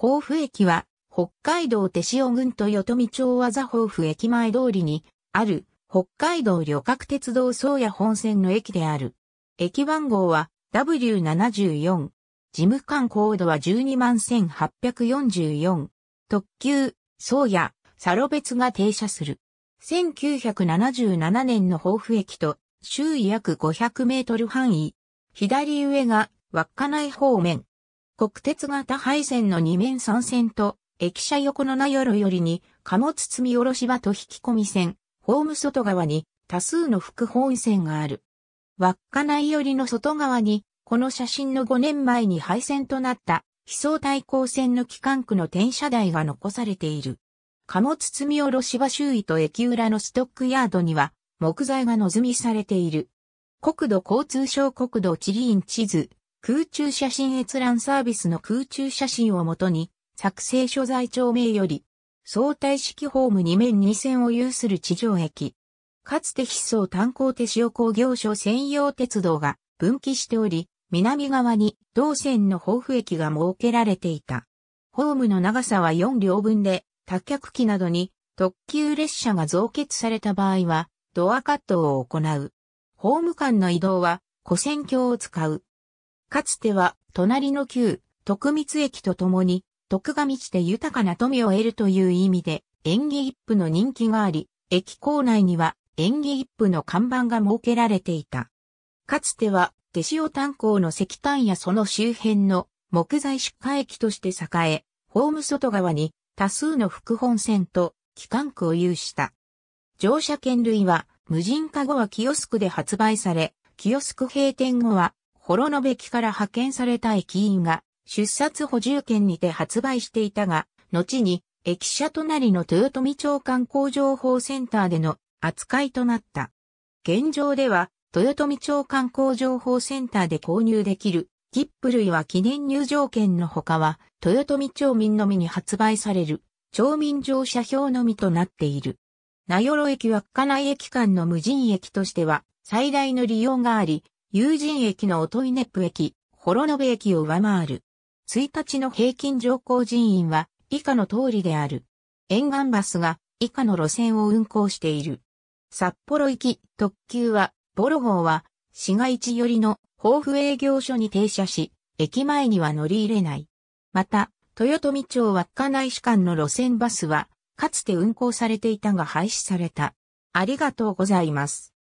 豊富駅は、北海道手塩郡豊富町和田豊富駅前通りに、ある、北海道旅客鉄道宗谷本線の駅である。駅番号は W74。事務官コードは121,844。特急、宗谷、サロベツが停車する。1977年の豊富駅と周囲約500メートル範囲。左上が稚内方面、国鉄型配線の2面3線と、駅舎横の名寄よりに、貨物積み下ろし場と引き込み線、ホーム外側に多数の副本線がある。稚内寄りの外側に、この写真の5年前に廃線となった、飛想対抗線の機関区の転車台が残されている。貨物積み下ろし場周囲と駅裏のストックヤードには、木材が望みされている。国土交通省国土地理院地図、空中写真閲覧サービスの空中写真をもとに、作成所在帳名より、相対式ホーム2面2線を有する地上駅。かつて筆相炭鉱手塩工業所専用鉄道が分岐しており、南側に同線の豊富駅が設けられていた。ホームの長さは4両分で、多脚機などに特急列車が増結された場合は、ドアカットを行う。ホーム間の移動は、古線橋を使う。かつては、隣の旧、徳光駅とともに、徳が満ちて豊かな富を得るという意味で、縁起一夫の人気があり、駅構内には縁起一夫の看板が設けられていた。かつては、手塩炭鉱の石炭やその周辺の木材出荷駅として栄え、ホーム外側に多数の副本線と機関区を有した。乗車券類は無人化後はキオスクで発売され、キオスク閉店後は幌延キから派遣された駅員が、出札補充券にて発売していたが、後に、駅舎隣の豊富町観光情報センターでの扱いとなった。現状では、豊富町観光情報センターで購入できる、切符類は記念入場券のほかは、豊富町民のみに発売される、町民乗車票のみとなっている。名寄駅稚内駅間の無人駅としては、最大の利用があり、友人駅のオトイネップ駅、幌延駅を上回る。1日の平均乗降人員は以下の通りである。沿岸バスが以下の路線を運行している。札幌行き特急は、ボロ号は市街地寄りの豊富営業所に停車し、駅前には乗り入れない。また、豊富町稚内市間の路線バスは、かつて運行されていたが廃止された。ありがとうございます。